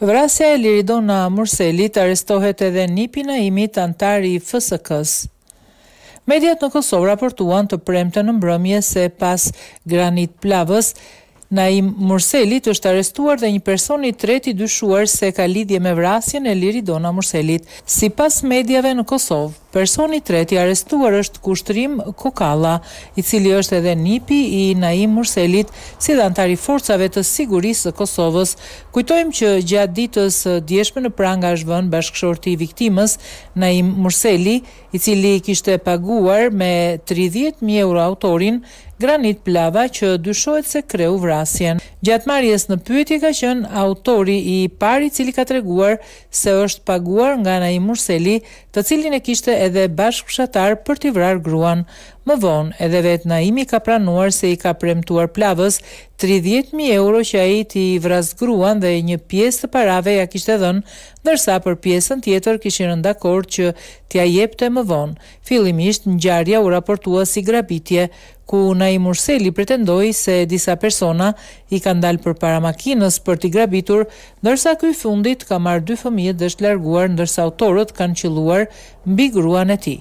Vrasja e Liridona Murselit arestohet edhe nipina imit antari i fsk Mediat në Kosovë raportuan të premte në mbrëmje se pas granit plavës, Naim Murselit është arestuar dhe një personi treti dyshuar se ka lidhje me vrasjen e Liridona Murselit, si pas medjave në Kosovë. Personi treti arestuar është Kushtrim Kokalla, i cili është edhe nipi i Naim Murselit, si dhe antar i forcave të sigurisë së Kosovës. Kujtojmë që gjatë ditës djeshme në pranga është vënë bashkëshorti i viktimës, Naim Murseli, i cili kishte paguar me 30000 euro autorin Granit Plava që dyshohet se kreu vrasjen. Gjatë marrjes në pyetje ka qenë autori i pari i cili ka treguar se është paguar nga Naim Murseli, të cilin e kishte edhe bashkëshatar për të vrarë gruan Më vonë, edhe vetë Naimi ka pranuar se i ka premtuar plavës 30.000 euro që a i ti i vrasgruan dhe një pjesë të parave ja kishtë dhënë, ndërsa për pjesën tjetër kishin dakord që tja jepte më vonë. Fillimisht në gjarja u raportua si grabitje, ku Naim Urseli pretendoi se disa persona i ka ndalë për para makinës për t'i grabitur, ndërsa këj fundit ka marrë dy fëmijë dhe shtë larguar, ndërsa autorët kanë qelluar mbi gruan e ti.